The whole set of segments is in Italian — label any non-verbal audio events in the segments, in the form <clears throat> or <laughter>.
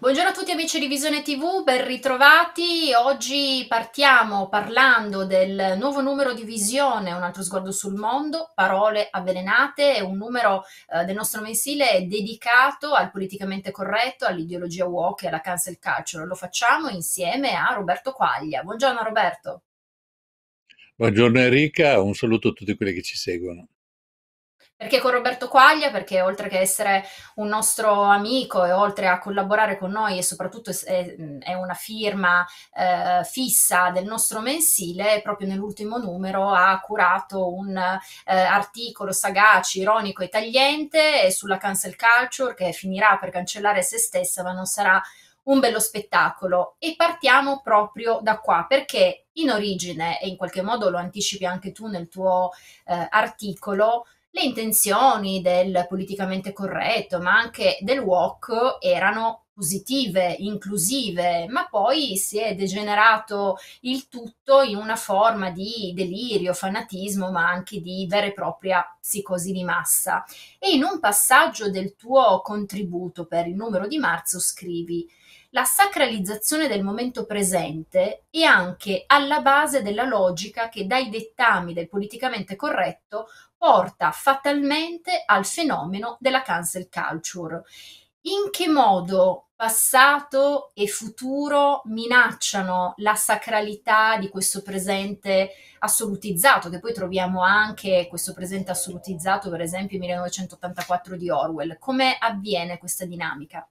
Buongiorno a tutti amici di Visione TV, ben ritrovati. Oggi partiamo parlando del nuovo numero di Visione, un altro sguardo sul mondo, parole avvelenate, è un numero eh, del nostro mensile dedicato al politicamente corretto, all'ideologia woke e alla cancel culture. Lo facciamo insieme a Roberto Quaglia. Buongiorno Roberto. Buongiorno Enrica, un saluto a tutti quelli che ci seguono. Perché con Roberto Quaglia? Perché oltre che essere un nostro amico e oltre a collaborare con noi e soprattutto è, è una firma eh, fissa del nostro mensile, proprio nell'ultimo numero ha curato un eh, articolo sagace, ironico e tagliente sulla cancel culture che finirà per cancellare se stessa, ma non sarà un bello spettacolo. E partiamo proprio da qua, perché in origine, e in qualche modo lo anticipi anche tu nel tuo eh, articolo, le intenzioni del politicamente corretto, ma anche del walk erano positive, inclusive, ma poi si è degenerato il tutto in una forma di delirio, fanatismo, ma anche di vera e propria psicosi di massa. E in un passaggio del tuo contributo per il numero di marzo scrivi la sacralizzazione del momento presente è anche alla base della logica che dai dettami del politicamente corretto porta fatalmente al fenomeno della cancel culture. In che modo passato e futuro minacciano la sacralità di questo presente assolutizzato, che poi troviamo anche questo presente assolutizzato, per esempio, 1984 di Orwell. Come avviene questa dinamica?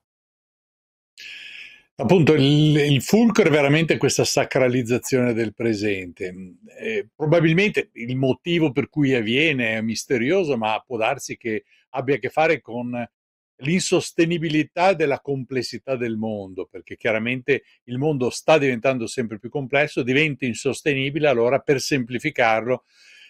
Appunto, il, il, fulcro è veramente questa sacralizzazione del presente. Eh, probabilmente il motivo per cui avviene è misterioso, ma può darsi che abbia a che fare con l'insostenibilità della complessità del mondo, perché chiaramente il mondo sta diventando sempre più complesso, diventa insostenibile, allora per semplificarlo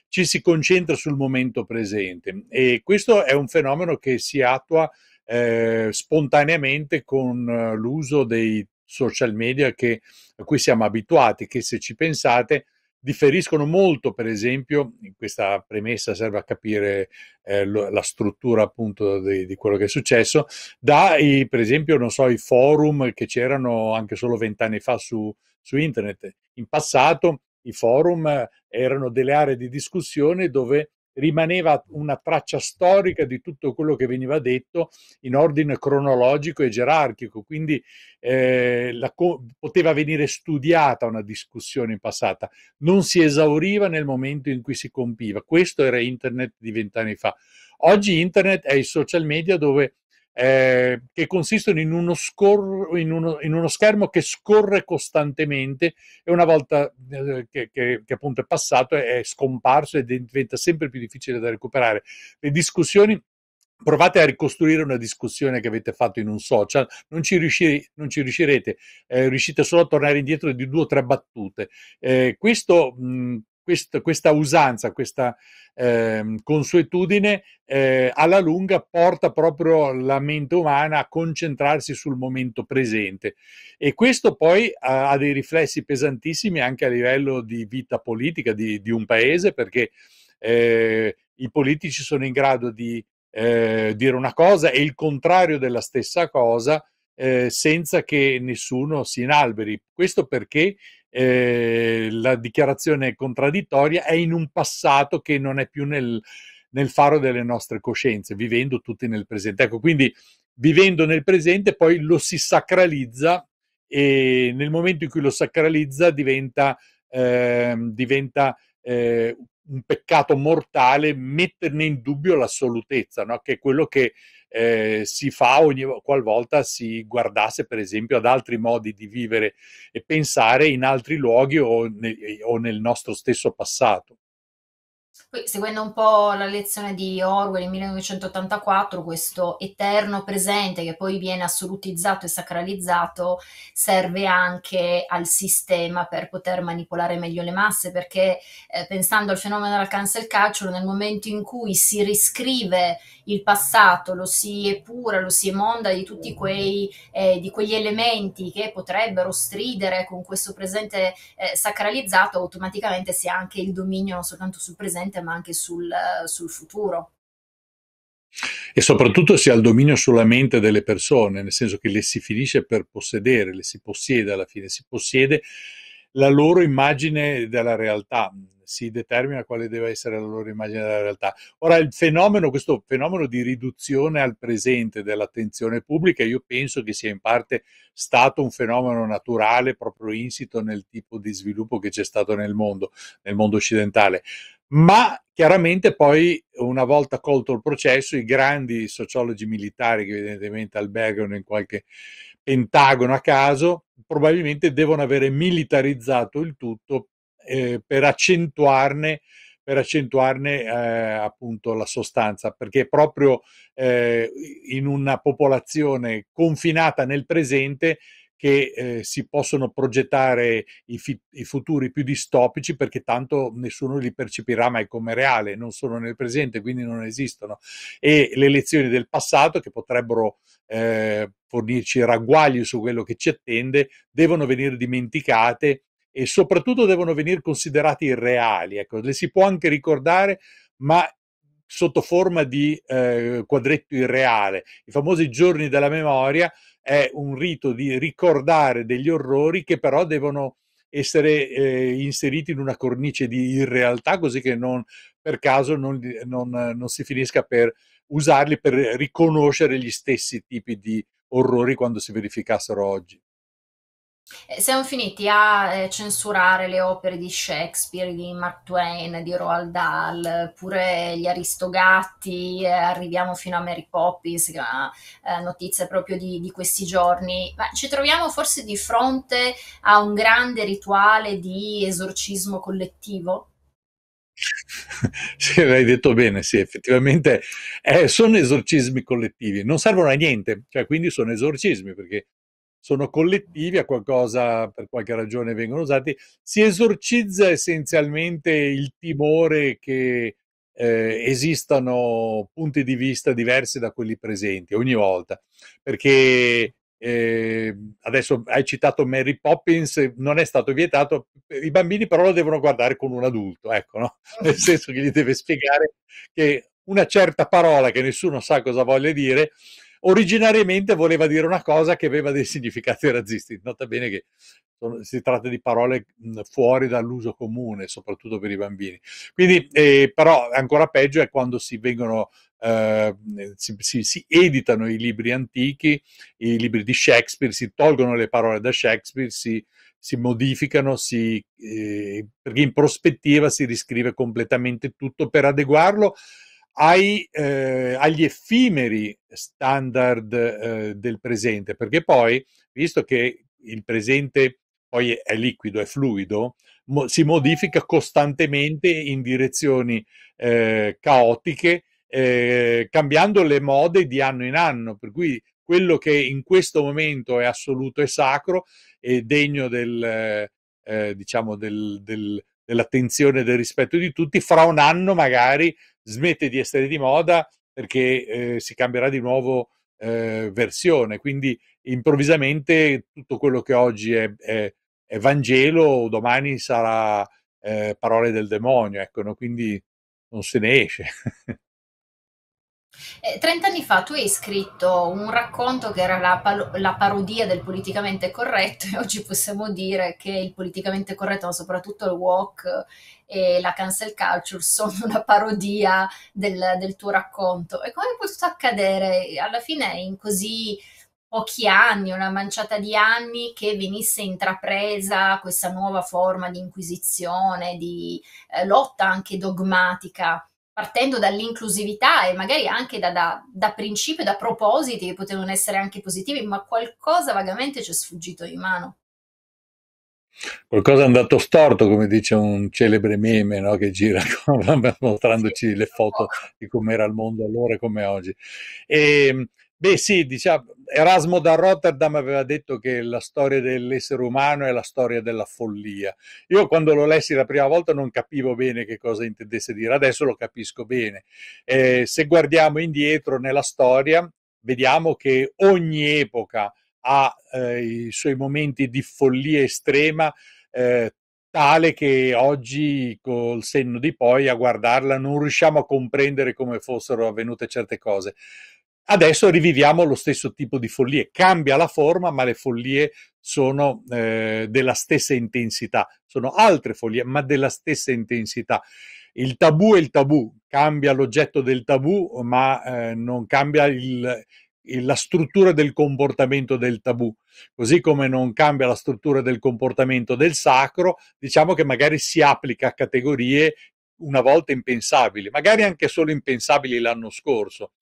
ci si concentra sul momento presente e questo è un fenomeno che si attua eh, spontaneamente con eh, l'uso dei social media che, a cui siamo abituati, che se ci pensate differiscono molto, per esempio, in questa premessa serve a capire eh, la struttura appunto di, di, quello che è successo, dai, per esempio, non so, i forum che c'erano anche solo vent'anni fa su, su internet. In passato i forum eh, erano delle aree di discussione dove rimaneva una traccia storica di tutto quello che veniva detto in ordine cronologico e gerarchico, quindi eh, la, poteva venire studiata una discussione in passata, non si esauriva nel momento in cui si compiva. Questo era internet di vent'anni fa. Oggi internet è i social media dove eh, che consistono in uno, scor- in, uno, in uno, schermo che scorre costantemente e una volta eh, che, che, che, appunto è passato è, è scomparso e diventa sempre più difficile da recuperare. Le discussioni provate a ricostruire una discussione che avete fatto in un social, non ci, riuscire, non ci riuscirete, eh, riuscite solo a tornare indietro di due o tre battute. Eh, questo mh, questa, questa usanza, questa eh, consuetudine eh, alla lunga porta proprio la mente umana a concentrarsi sul momento presente e questo poi ha, ha dei riflessi pesantissimi anche a livello di vita politica di, di un paese perché eh, i politici sono in grado di eh, dire una cosa e il contrario della stessa cosa eh, senza che nessuno si inalberi. Questo perché eh, la dichiarazione contraddittoria è in un passato che non è più nel, nel faro delle nostre coscienze, vivendo tutti nel presente. Ecco, quindi vivendo nel presente poi lo si sacralizza e nel momento in cui lo sacralizza diventa, eh, diventa eh, un peccato mortale metterne in dubbio l'assolutezza, no? che è quello che eh, si fa ogni qualvolta si guardasse per esempio ad altri modi di vivere e pensare in altri luoghi o nel, o nel nostro stesso passato. Poi, seguendo un po' la lezione di Orwell in 1984, questo eterno presente che poi viene assolutizzato e sacralizzato serve anche al sistema per poter manipolare meglio le masse, perché eh, pensando al fenomeno della cancel culture, nel momento in cui si riscrive il passato, lo si epura, lo si emonda di tutti quei, eh, di quegli elementi che potrebbero stridere con questo presente eh, sacralizzato, automaticamente si ha anche il dominio non soltanto sul presente, ma anche sul, eh, sul futuro e soprattutto si ha il dominio sulla mente delle persone, nel senso che le si finisce per possedere, le si possiede alla fine, si possiede la loro immagine della realtà, si determina quale deve essere la loro immagine della realtà. Ora, il fenomeno, questo fenomeno di riduzione al presente dell'attenzione pubblica, io penso che sia in parte stato un fenomeno naturale proprio insito nel tipo di sviluppo che c'è stato nel mondo, nel mondo occidentale ma chiaramente poi una volta colto il processo i grandi sociologi militari che evidentemente albergano in qualche pentagono a caso probabilmente devono avere militarizzato il tutto eh, per accentuarne per accentuarne eh, appunto la sostanza, perché proprio eh, in una popolazione confinata nel presente che eh, si possono progettare i, fi- i, futuri più distopici perché tanto nessuno li percepirà mai come reale, non sono nel presente, quindi non esistono. E le lezioni del passato che potrebbero eh, fornirci ragguagli su quello che ci attende, devono venire dimenticate e soprattutto devono venire considerati reali. Ecco, le si può anche ricordare, ma sotto forma di eh, quadretto irreale. I famosi giorni della memoria è un rito di ricordare degli orrori che però devono essere eh, inseriti in una cornice di irrealtà così che non, per caso non, non, non si finisca per usarli per riconoscere gli stessi tipi di orrori quando si verificassero oggi. Eh, siamo finiti a eh, censurare le opere di Shakespeare, di Mark Twain, di Roald Dahl, pure gli Aristogatti, eh, arriviamo fino a Mary Poppins, eh, notizie proprio di, di, questi giorni. Ma ci troviamo forse di fronte a un grande rituale di esorcismo collettivo? <laughs> Sì, l'hai detto bene, sì, effettivamente eh, sono esorcismi collettivi, non servono a niente, cioè quindi sono esorcismi perché sono collettivi, a qualcosa per qualche ragione vengono usati, si esorcizza essenzialmente il timore che eh, esistano punti di vista diversi da quelli presenti ogni volta, perché eh, adesso hai citato Mary Poppins, non è stato vietato, i bambini però lo devono guardare con un adulto, ecco, no? <laughs> nel senso che gli deve spiegare che una certa parola che nessuno sa cosa voglia dire originariamente voleva dire una cosa che aveva dei significati razzisti. Nota bene che si tratta di parole mhmm, fuori dall'uso comune, soprattutto per i bambini. Quindi, eh, però, ancora peggio è quando si vengono Uh, si, si, si, editano i libri antichi, i libri di Shakespeare, si tolgono le parole da Shakespeare, si, si modificano, eh, perché in prospettiva si riscrive completamente tutto per adeguarlo ai, eh, agli effimeri standard eh, del presente, perché poi, visto che il presente poi è liquido, è fluido, mo- si modifica costantemente in direzioni eh, caotiche, eh, cambiando le mode di anno in anno, per cui quello che in questo momento è assoluto e sacro e degno del, eh, diciamo del, del dell'attenzione e del rispetto di tutti, fra un anno magari smette di essere di moda perché eh, si cambierà di nuovo eh, versione. Quindi improvvisamente tutto quello che oggi è, è, è Vangelo, domani sarà eh, parole del demonio, ecco, no? quindi non se ne esce. <laughs> Eh, 30 anni fa tu hai scritto un racconto che era la, palo- la, parodia del politicamente corretto e oggi possiamo dire che il politicamente corretto, ma soprattutto il walk e la cancel culture sono una parodia del, del tuo racconto. E come è potuto accadere alla fine in così pochi anni, una manciata di anni che venisse intrapresa questa nuova forma di inquisizione, di eh, lotta anche dogmatica partendo dall'inclusività e magari anche da, da, da principi, da propositi che potevano essere anche positivi, ma qualcosa vagamente ci è sfuggito di mano. Qualcosa è andato storto, come dice un celebre meme no? che gira <laughs> mostrandoci le foto di com'era il mondo allora e come oggi. E, ehm, Beh sì, diciamo, Erasmo da Rotterdam aveva detto che la storia dell'essere umano è la storia della follia. Io quando lo lessi la prima volta non capivo bene che cosa intendesse dire, adesso lo capisco bene. Eh, se guardiamo indietro nella storia, vediamo che ogni epoca ha eh, i suoi momenti di follia estrema. Eh, tale che oggi col senno di poi a guardarla non riusciamo a comprendere come fossero avvenute certe cose. Adesso riviviamo lo stesso tipo di follie, cambia la forma, ma le follie sono eh, della stessa intensità, sono altre follie, ma della stessa intensità. Il tabù è il tabù, cambia l'oggetto del tabù, ma eh, non cambia il, la struttura del comportamento del tabù, così come non cambia la struttura del comportamento del sacro, diciamo che magari si applica a categorie una volta impensabili, magari anche solo impensabili l'anno scorso.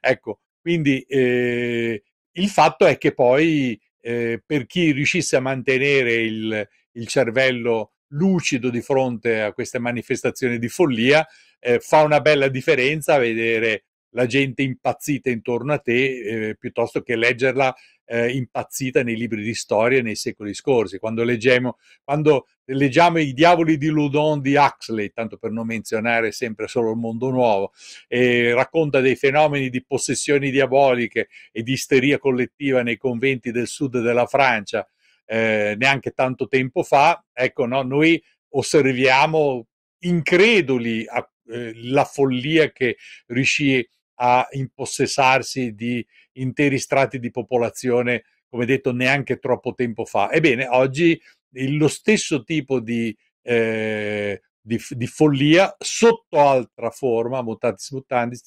Ecco, quindi eh, il fatto è che poi eh, per chi riuscisse a mantenere il, il, cervello lucido di fronte a queste manifestazioni di follia, eh, fa una bella differenza vedere la gente impazzita intorno a te eh, piuttosto che leggerla eh, impazzita nei libri di storia nei secoli scorsi. Quando leggiamo, quando leggiamo I diavoli di Loudon di Huxley, tanto per non menzionare sempre solo il mondo nuovo, eh, racconta dei fenomeni di possessioni diaboliche e di isteria collettiva nei conventi del sud della Francia eh, neanche tanto tempo fa, ecco, no, noi osserviamo increduli a, eh, la follia che riuscì a a impossessarsi di interi strati di popolazione, come detto, neanche troppo tempo fa. Ebbene, oggi lo stesso tipo di, eh, di, di follia sotto altra forma, mutatis mutandis,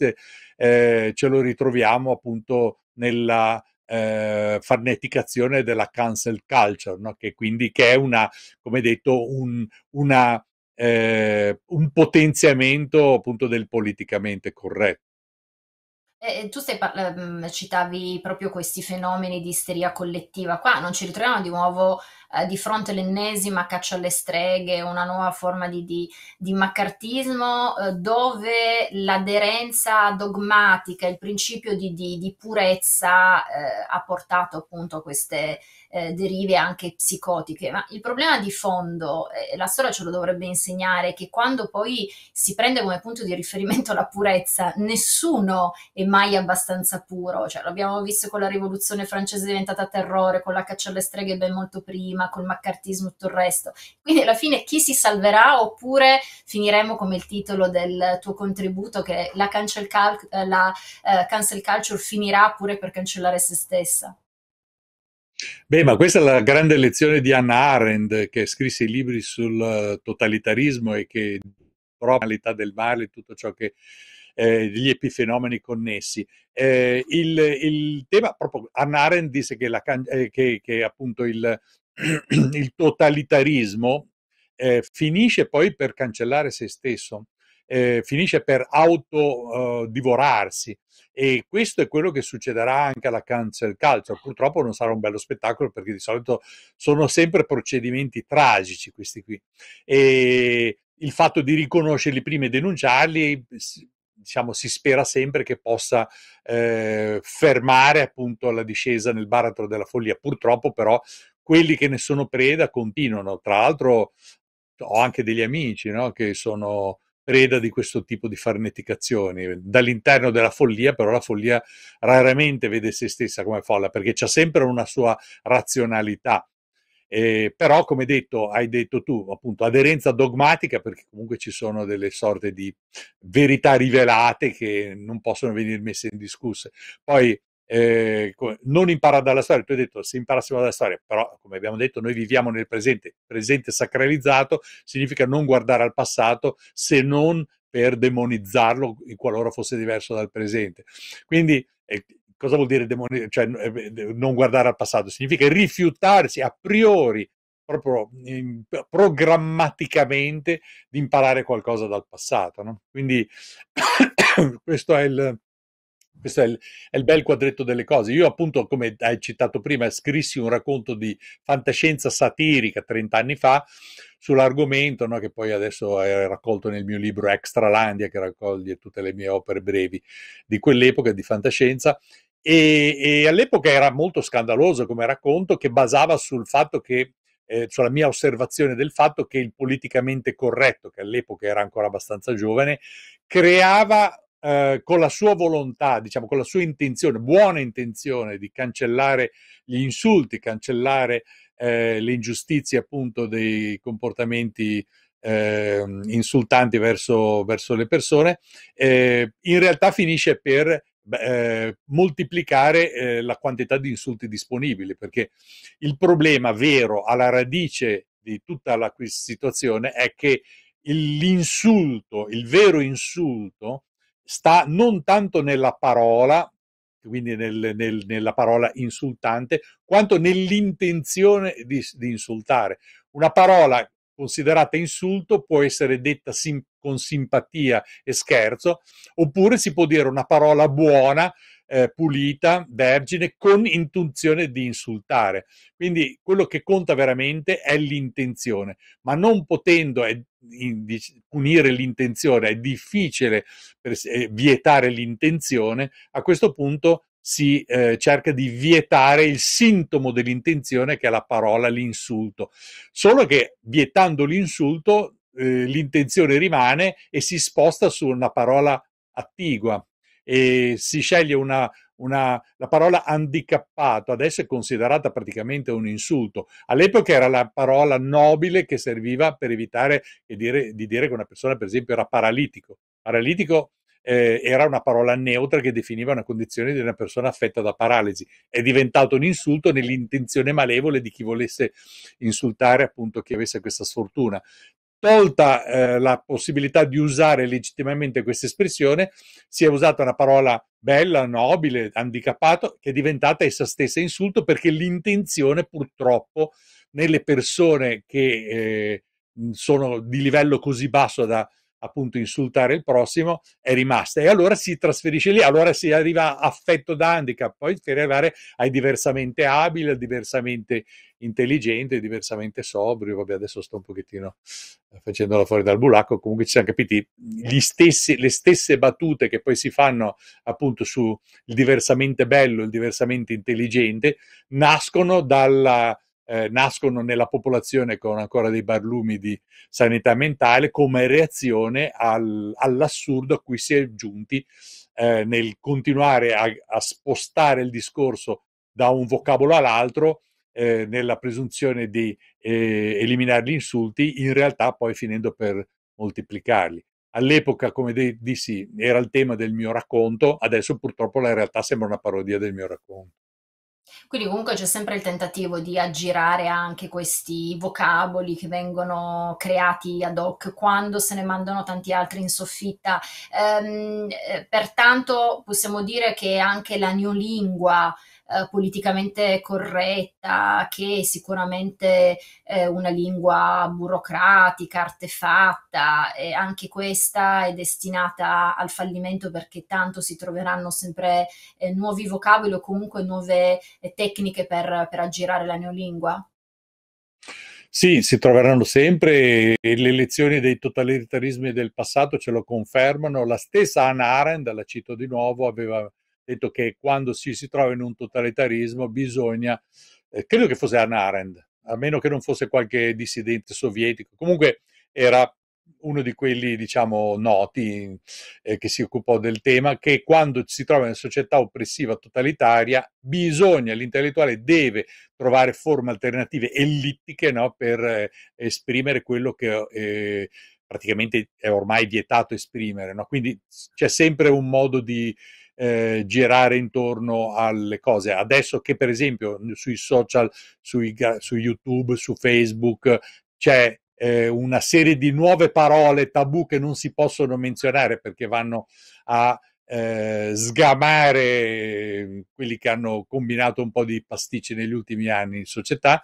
eh, ce lo ritroviamo appunto nella, eh, farneticazione della cancel culture, no? che quindi che è una, come detto, un, una, eh, un potenziamento appunto del politicamente corretto. Eh, tu stai parla- mhmm, citavi proprio questi fenomeni di isteria collettiva, qua non ci ritroviamo di nuovo eh, di fronte all'ennesima caccia alle streghe, una nuova forma di, di, di maccartismo eh, dove l'aderenza dogmatica, il principio di, di purezza eh, ha portato appunto a queste eh, derive anche psicotiche. Ma il problema di fondo, eh, la storia ce lo dovrebbe insegnare, è che quando poi si prende come punto di riferimento la purezza, nessuno è mai abbastanza puro. Cioè, l'abbiamo visto con la rivoluzione francese diventata terrore, con la caccia alle streghe ben molto prima prima, col maccartismo e tutto il resto. Quindi alla fine chi si salverà oppure finiremo come il titolo del tuo contributo che la cancel, cal- eh, la, uh, cancel culture finirà pure per cancellare se stessa? Beh, ma questa è la grande lezione di Anna Arendt che scrisse i libri sul eh, totalitarismo e che l'età del male, e tutto ciò che eh, gli epifenomeni connessi. Eh, il, il, tema, proprio Anna Arendt disse che, la, eh, che, che appunto il, <clears throat> il totalitarismo eh, finisce poi per cancellare se stesso, eh, finisce per autodivorarsi eh, e questo è quello che succederà anche alla cancel culture. Purtroppo non sarà un bello spettacolo perché di solito sono sempre procedimenti tragici questi qui e il fatto di riconoscerli prima e denunciarli diciamo, si spera sempre che possa eh, fermare appunto la discesa nel baratro della follia. Purtroppo però quelli che ne sono preda continuano. Tra l'altro ho anche degli amici no? che sono preda di questo tipo di farneticazioni dall'interno della follia, però la follia raramente vede se stessa come folla perché c'è sempre una sua razionalità. Eh, però, come detto, hai detto tu, appunto, aderenza dogmatica, perché comunque ci sono delle sorte di verità rivelate che non possono venire messe in discusse. Poi eh, non impara dalla storia, tu hai detto se imparassimo dalla storia, però come abbiamo detto noi viviamo nel presente, presente sacralizzato significa non guardare al passato se non per demonizzarlo qualora fosse diverso dal presente. Quindi eh, cosa vuol dire demoni- cioè, eh, non guardare al passato? Significa rifiutarsi a priori proprio in, programmaticamente di imparare qualcosa dal passato. No? Quindi <coughs> questo è il, questo è il, è il, bel quadretto delle cose. Io appunto, come hai citato prima, scrissi un racconto di fantascienza satirica 30 anni fa sull'argomento, no, che poi adesso è raccolto nel mio libro Extralandia, che raccoglie tutte le mie opere brevi di quell'epoca di fantascienza. E, e all'epoca era molto scandaloso come racconto che basava sul fatto che eh, sulla mia osservazione del fatto che il politicamente corretto, che all'epoca era ancora abbastanza giovane, creava eh, con la sua volontà, diciamo, con la sua intenzione, buona intenzione di cancellare gli insulti, cancellare eh, le ingiustizie appunto dei comportamenti eh, insultanti verso, verso, le persone, eh, in realtà finisce per eh, moltiplicare eh, la quantità di insulti disponibili, perché il problema vero alla radice di tutta la situazione è che l'insulto, il vero insulto, sta non tanto nella parola, quindi nel, nel, nella parola insultante, quanto nell'intenzione di, di, insultare. Una parola considerata insulto può essere detta sim, con simpatia e scherzo, oppure si può dire una parola buona eh, pulita, vergine, con intenzione di insultare. Quindi quello che conta veramente è l'intenzione, ma non potendo è, in, di, punire l'intenzione, è difficile per, eh, vietare l'intenzione, a questo punto si eh, cerca di vietare il sintomo dell'intenzione che è la parola, l'insulto. Solo che vietando l'insulto eh, l'intenzione rimane e si sposta su una parola attigua, e si sceglie una, una, la parola handicappato adesso è considerata praticamente un insulto. All'epoca era la parola nobile che serviva per evitare dire, di dire che una persona, per esempio, era paralitico. Paralitico eh, era una parola neutra che definiva una condizione di una persona affetta da paralisi. È diventato un insulto nell'intenzione malevole di chi volesse insultare appunto chi avesse questa sfortuna tolta eh, la possibilità di usare legittimamente questa espressione, si è usata una parola bella, nobile, handicappato, che è diventata essa stessa insulto perché l'intenzione purtroppo nelle persone che eh, sono di livello così basso da appunto insultare il prossimo è rimasta e allora si trasferisce lì, allora si arriva affetto da handicap, poi per arrivare ai diversamente abile, al diversamente intelligente, diversamente sobrio, vabbè adesso sto un pochettino eh, facendola fuori dal bulacco, comunque ci siamo capiti stessi, le stesse battute che poi si fanno appunto sul diversamente bello, il diversamente intelligente, nascono dalla eh, nascono nella popolazione con ancora dei barlumi di sanità mentale come reazione al, all'assurdo a cui si è giunti eh, nel continuare a, a, spostare il discorso da un vocabolo all'altro eh, nella presunzione di eh, eliminare gli insulti, in realtà poi finendo per moltiplicarli. All'epoca, come de- dissi, era il tema del mio racconto, adesso purtroppo la realtà sembra una parodia del mio racconto. Quindi comunque c'è sempre il tentativo di aggirare anche questi vocaboli che vengono creati ad hoc quando se ne mandano tanti altri in soffitta. Ehm, eh, pertanto possiamo dire che anche la neolingua eh, politicamente corretta, che è sicuramente eh, una lingua burocratica, artefatta, e anche questa è destinata al fallimento perché tanto si troveranno sempre eh, nuovi vocaboli o comunque nuove eh, tecniche per, per aggirare la neolingua? Sì, si troveranno sempre e le lezioni dei totalitarismi del passato ce lo confermano. La stessa Anna Arendt, la cito di nuovo, aveva detto che quando si, si trova in un totalitarismo bisogna, eh, credo che fosse Anna Arendt, a meno che non fosse qualche dissidente sovietico, comunque era uno di quelli, diciamo, noti eh, che si occupò del tema, che quando si trova in una società oppressiva totalitaria bisogna, l'intellettuale deve trovare forme alternative ellittiche no, per eh, esprimere quello che eh, praticamente è ormai vietato esprimere. No? Quindi c'è sempre un modo di eh, girare intorno alle cose. Adesso che per esempio sui social, sui, su YouTube, su Facebook c'è eh, una serie di nuove parole tabù che non si possono menzionare perché vanno a eh, sgamare eh, quelli che hanno combinato un po' di pasticci negli ultimi anni in società,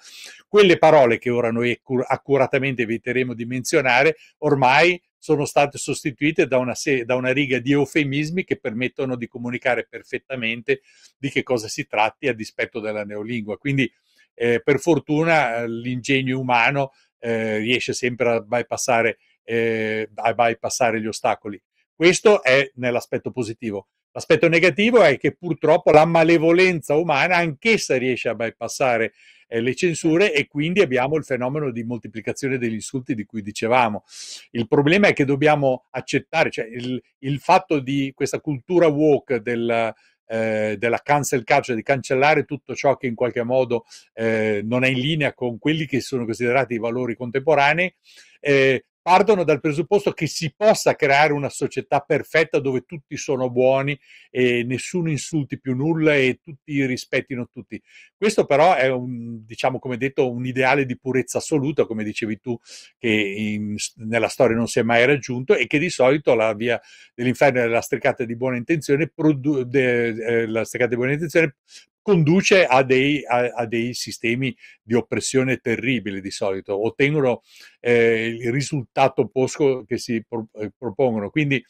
quelle parole che ora noi accur- accuratamente eviteremo di menzionare ormai sono state sostituite da una, se- da una riga di eufemismi che permettono di comunicare perfettamente di che cosa si tratti a dispetto della neolingua. Quindi, eh, per fortuna, eh, l'ingegno umano eh, riesce sempre a bypassare, eh, a bypassare gli ostacoli. Questo è nell'aspetto positivo. L'aspetto negativo è che purtroppo la malevolenza umana anch'essa riesce a bypassare eh, le censure e quindi abbiamo il fenomeno di moltiplicazione degli insulti di cui dicevamo. Il problema è che dobbiamo accettare, cioè il, il fatto di questa cultura woke del, eh, della cancel culture, di cancellare tutto ciò che in qualche modo eh, non è in linea con quelli che sono considerati i valori contemporanei, eh, partono dal presupposto che si possa creare una società perfetta dove tutti sono buoni e nessuno insulti più nulla e tutti rispettino tutti. Questo però è un, diciamo, come detto, un ideale di purezza assoluta, come dicevi tu, che in, nella storia non si è mai raggiunto e che di solito la via dell'inferno e la stricata di buona intenzione, produ- de, eh, la stricata di buona intenzione conduce a dei, a, a dei, sistemi di oppressione terribili di solito, ottengono eh, il risultato opposto che si pro, eh, propongono. Quindi,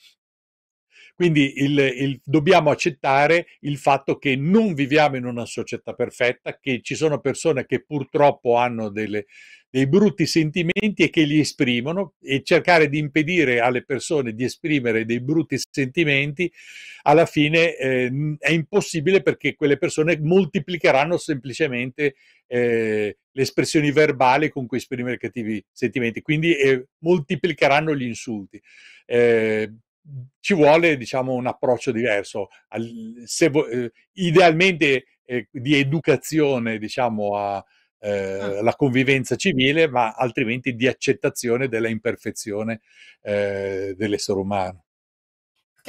quindi il, il, dobbiamo accettare il fatto che non viviamo in una società perfetta, che ci sono persone che purtroppo hanno delle, dei brutti sentimenti e che li esprimono e cercare di impedire alle persone di esprimere dei brutti sentimenti alla fine eh, è impossibile perché quelle persone moltiplicheranno semplicemente eh, le espressioni verbali con cui esprimere cattivi sentimenti, quindi eh, moltiplicheranno gli insulti eh, ci vuole diciamo, un approccio diverso. Al, se, eh, idealmente eh, di educazione diciamo, a, eh, ah. la convivenza civile, ma altrimenti di accettazione della imperfezione eh, dell'essere umano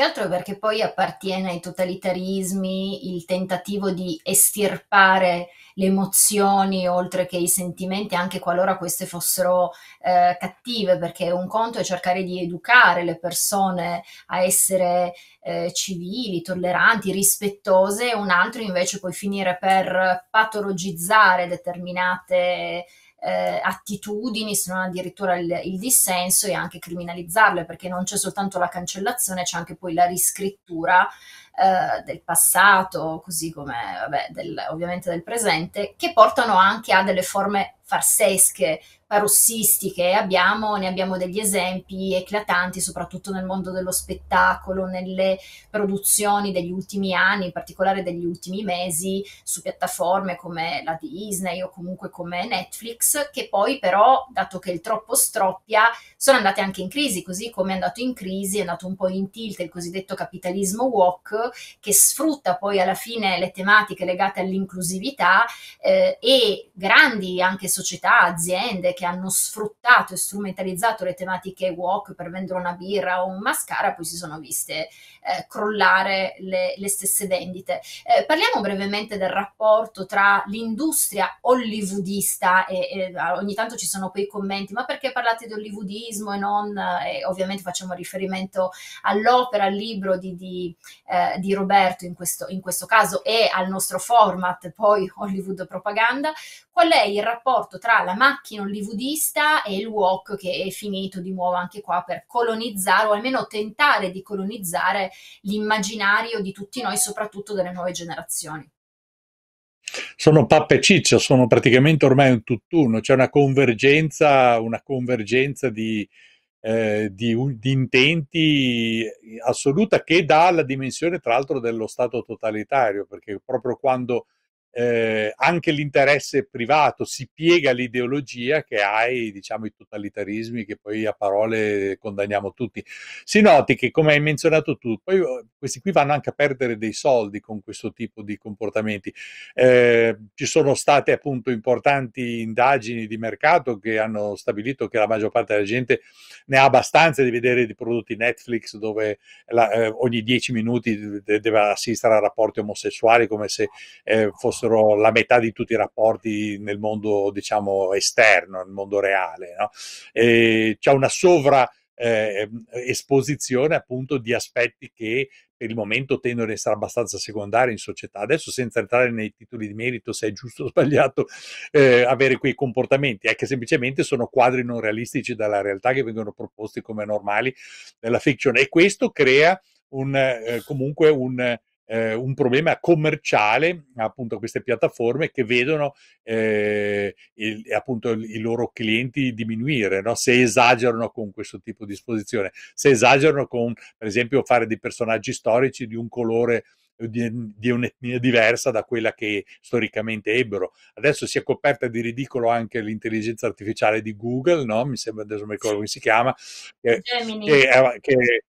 che altro perché poi appartiene ai totalitarismi il tentativo di estirpare le emozioni oltre che i sentimenti, anche qualora queste fossero eh, cattive, perché un conto è cercare di educare le persone a essere eh, civili, tolleranti, rispettose, un altro invece puoi finire per patologizzare determinate eh, attitudini, se non addirittura il, il, dissenso e anche criminalizzarle, perché non c'è soltanto la cancellazione, c'è anche poi la riscrittura eh, del passato, così come vabbè, del, ovviamente del presente, che portano anche a delle forme farsesche, parossistiche. Abbiamo, ne abbiamo degli esempi eclatanti, soprattutto nel mondo dello spettacolo, nelle produzioni degli ultimi anni, in particolare degli ultimi mesi, su piattaforme come la Disney o comunque come Netflix, che poi però, dato che il troppo stroppia, sono andate anche in crisi, così come è andato in crisi, è andato un po' in tilt il cosiddetto capitalismo walk, che sfrutta poi alla fine le tematiche legate all'inclusività eh, e grandi anche società, aziende che hanno sfruttato e strumentalizzato le tematiche walk per vendere una birra o un mascara, poi si sono viste eh, crollare le, le, stesse vendite. Eh, parliamo brevemente del rapporto tra l'industria hollywoodista e, e, ah, ogni tanto ci sono quei commenti, ma perché parlate di hollywoodismo e non, eh, e ovviamente facciamo riferimento all'opera, al libro di, di eh, di Roberto in questo, in questo caso e al nostro format poi <laughs> Hollywood Propaganda, qual è il rapporto tra la macchina hollywoodista e il wok che è finito di nuovo anche qua per colonizzare o almeno tentare di colonizzare l'immaginario di tutti noi, soprattutto delle nuove generazioni. Sono pappe e ciccio, sono praticamente ormai un tutt'uno, c'è una convergenza, una convergenza di, eh, di, di, intenti eh, assoluta che dà la dimensione tra l'altro dello Stato totalitario, perché proprio quando eh, anche l'interesse privato si piega all'ideologia che hai, diciamo, i totalitarismi che poi a parole condanniamo tutti. Si noti che, come hai menzionato tu, poi oh, questi qui vanno anche a perdere dei soldi con questo tipo di comportamenti. Eh, ci sono state appunto importanti indagini di mercato che hanno stabilito che la maggior parte della gente ne ha abbastanza di vedere di prodotti Netflix dove la, eh, ogni dieci minuti deve assistere a rapporti omosessuali come se eh, fosse fossero la metà di tutti i rapporti nel mondo, diciamo, esterno, nel mondo reale. No? c'è una sovra eh, esposizione appunto di aspetti che per il momento tendono ad essere abbastanza secondari in società. Adesso, senza entrare nei titoli di merito, se è giusto o sbagliato eh, avere quei comportamenti, è che semplicemente sono quadri non realistici dalla realtà che vengono proposti come normali nella fiction, e questo crea un, eh, comunque un eh, un problema commerciale appunto a queste piattaforme che vedono eh, il, appunto i loro clienti diminuire no? se esagerano con questo tipo di esposizione, se esagerano con per esempio fare dei personaggi storici di un colore di, di un'etnia diversa da quella che storicamente ebbero. Adesso si è coperta di ridicolo anche l'intelligenza artificiale di Google, no? Mi sembra, adesso non ricordo come si chiama, eh, Gemini. Che, eh, che,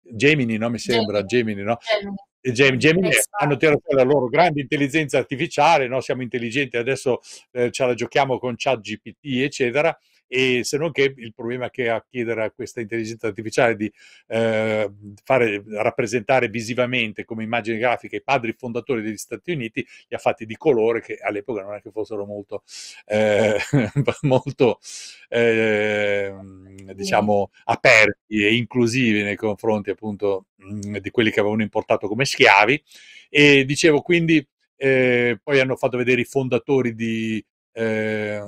Gemini, no? Mi sembra, Gemini, Gemini no? Gemini. Gem- Gemini hanno tirato la loro grande intelligenza artificiale, no? siamo intelligenti, adesso eh, ce la giochiamo con chat GPT, eccetera, e se non che il problema che ha a chiedere a questa intelligenza artificiale di eh, fare, rappresentare visivamente come immagine grafica i padri fondatori degli Stati Uniti li ha fatti di colore che all'epoca non è che fossero molto, eh, <laughs> molto eh, diciamo, aperti e inclusivi nei confronti appunto mm, di quelli che avevano importato come schiavi e dicevo quindi eh, poi hanno fatto vedere i fondatori di eh,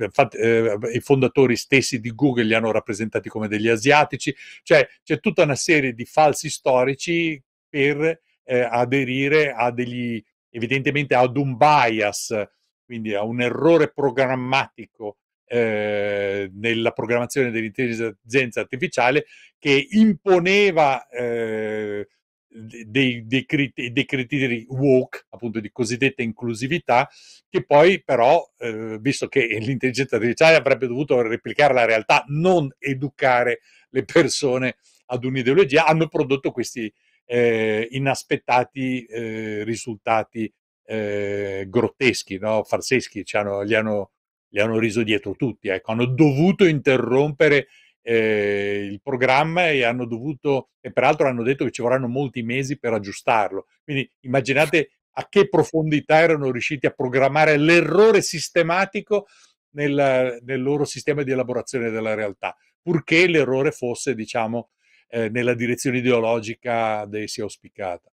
infatti, eh, i fondatori stessi di Google li hanno rappresentati come degli asiatici, cioè c'è tutta una serie di falsi storici per eh, aderire a degli, evidentemente ad un bias, quindi a un errore programmatico eh, nella programmazione dell'intelligenza artificiale che imponeva eh, dei, dei, criteri, dei, criteri woke, appunto di cosiddetta inclusività, che poi però, eh, visto che l'intelligenza artificiale avrebbe dovuto replicare la realtà, non educare le persone ad un'ideologia, hanno prodotto questi eh, inaspettati eh, risultati eh, grotteschi, no? farseschi, cioè hanno, gli, hanno, gli, hanno, riso dietro tutti, ecco. hanno dovuto interrompere eh, il programma e hanno dovuto, e peraltro hanno detto che ci vorranno molti mesi per aggiustarlo. Quindi immaginate a che profondità erano riusciti a programmare l'errore sistematico nel, nel loro sistema di elaborazione della realtà, purché l'errore fosse, diciamo, eh, nella direzione ideologica da essi auspicata.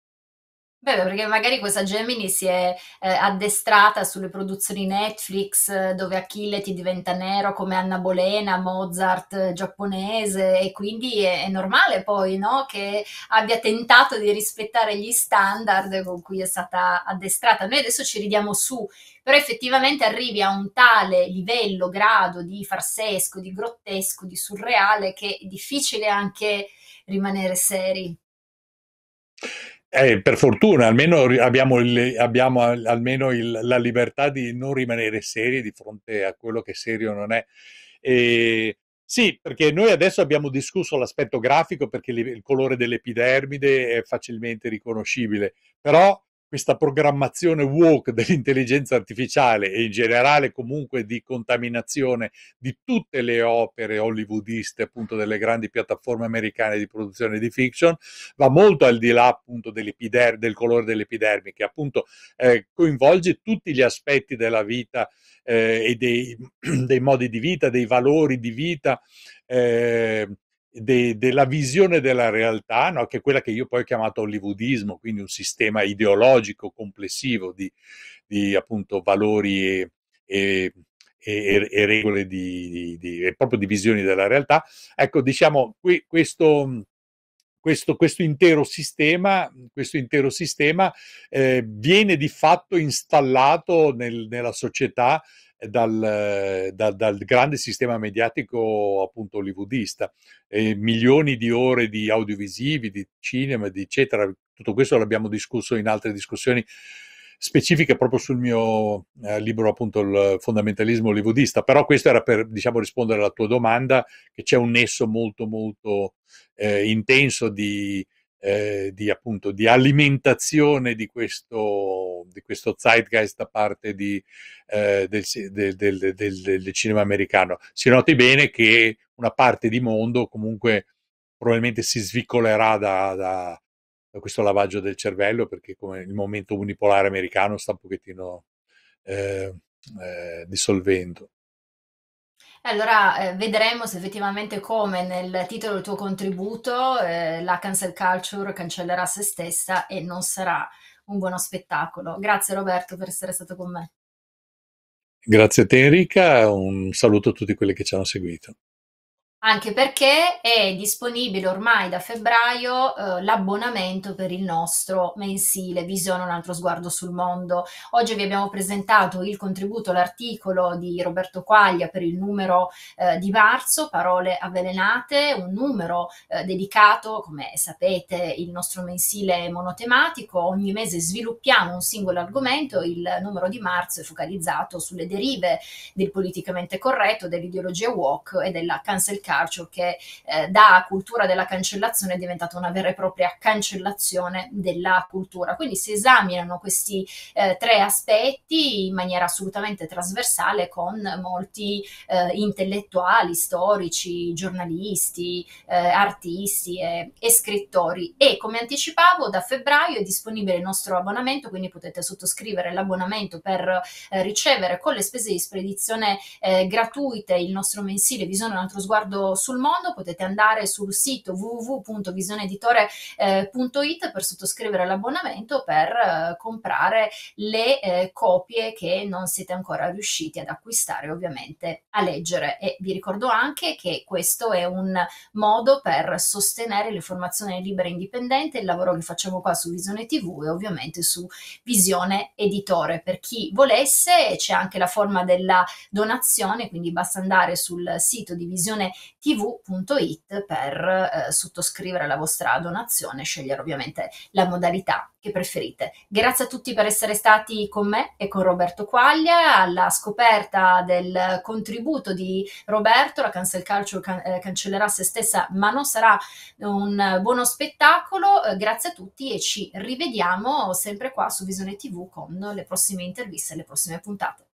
Beh, perché magari questa Gemini si è, ehm, addestrata sulle produzioni Netflix, eh, dove Achille ti diventa nero come Anna Bolena, Mozart eh, giapponese e quindi è è normale poi, no, che abbia tentato di rispettare gli standard con cui è stata addestrata. Noi adesso ci ridiamo su, però effettivamente arrivi a un tale livello, grado di farsesco, di grottesco, di surreale che è difficile anche rimanere seri. Eh, per fortuna, almeno abbiamo, il, abbiamo almeno il, la libertà di non rimanere seri di fronte a quello che serio non è. E, sì, perché noi adesso abbiamo discusso l'aspetto grafico perché il colore dell'epidermide è facilmente riconoscibile, però questa programmazione woke dell'intelligenza artificiale e in generale comunque di contaminazione di tutte le opere hollywoodiste, appunto delle grandi piattaforme americane di produzione di fiction, va molto al di là appunto del colore dell'epidermi, che appunto eh, coinvolge tutti gli aspetti della vita eh, e dei, <clears throat> dei, modi di vita, dei valori di vita. Eh, de, della visione della realtà, no? che è quella che io poi ho chiamato hollywoodismo, quindi un sistema ideologico complessivo di, di appunto valori e, e, e, e regole di, di, e proprio di visioni della realtà. Ecco, diciamo, qui, questo, questo, questo, intero sistema, questo intero sistema eh, viene di fatto installato nel, nella società dal, dal, dal, grande sistema mediatico appunto hollywoodista. E milioni di ore di audiovisivi, di cinema, di eccetera. Tutto questo l'abbiamo discusso in altre discussioni specifiche proprio sul mio eh, libro appunto il fondamentalismo hollywoodista però questo era per diciamo rispondere alla tua domanda che c'è un nesso molto molto eh, intenso di eh, di, appunto, di alimentazione di questo, di questo zeitgeist da parte di, eh, del, del, del, del, cinema americano. Si noti bene che una parte di mondo comunque probabilmente si svicolerà da, da, da questo lavaggio del cervello perché come il momento unipolare americano sta un pochettino eh, eh dissolvendo. Allora eh, vedremo se effettivamente come nel titolo del tuo contributo eh, la cancel culture cancellerà se stessa e non sarà un buono spettacolo. Grazie Roberto per essere stato con me. Grazie a te Enrica, un saluto a tutti quelli che ci hanno seguito anche perché è disponibile ormai da febbraio eh, l'abbonamento per il nostro mensile Visione un altro sguardo sul mondo. Oggi vi abbiamo presentato il contributo, l'articolo di Roberto Quaglia per il numero eh, di marzo, Parole avvelenate, un numero eh, dedicato, come sapete, il nostro mensile monotematico. Ogni mese sviluppiamo un singolo argomento, il numero di marzo è focalizzato sulle derive del politicamente corretto, dell'ideologia woke e della cancel culture che eh, da cultura della cancellazione è diventata una vera e propria cancellazione della cultura. Quindi si esaminano questi eh, tre aspetti in maniera assolutamente trasversale con molti eh, intellettuali, storici, giornalisti, eh, artisti e, e scrittori. E come anticipavo, da febbraio è disponibile il nostro abbonamento, quindi potete sottoscrivere l'abbonamento per eh, ricevere con le spese di spedizione eh, gratuite il nostro mensile Visione un altro sguardo mondo, sul mondo, potete andare sul sito www.visioneditore.it eh, per sottoscrivere l'abbonamento per eh, comprare le eh, copie che non siete ancora riusciti ad acquistare ovviamente a leggere e vi ricordo anche che questo è un modo per sostenere le formazioni libera e indipendente, il lavoro che facciamo qua su Visione TV e ovviamente su Visione Editore. Per chi volesse c'è anche la forma della donazione, quindi basta andare sul sito di Visione tv.it per eh, sottoscrivere la vostra donazione e scegliere ovviamente la modalità che preferite. Grazie a tutti per essere stati con me e con Roberto Quaglia alla scoperta del contributo di Roberto, la Cancel Culture can- eh, cancellerà se stessa, ma non sarà un buono spettacolo. Eh, grazie a tutti e ci rivediamo sempre qua su Visione TV con le prossime interviste, e le prossime puntate.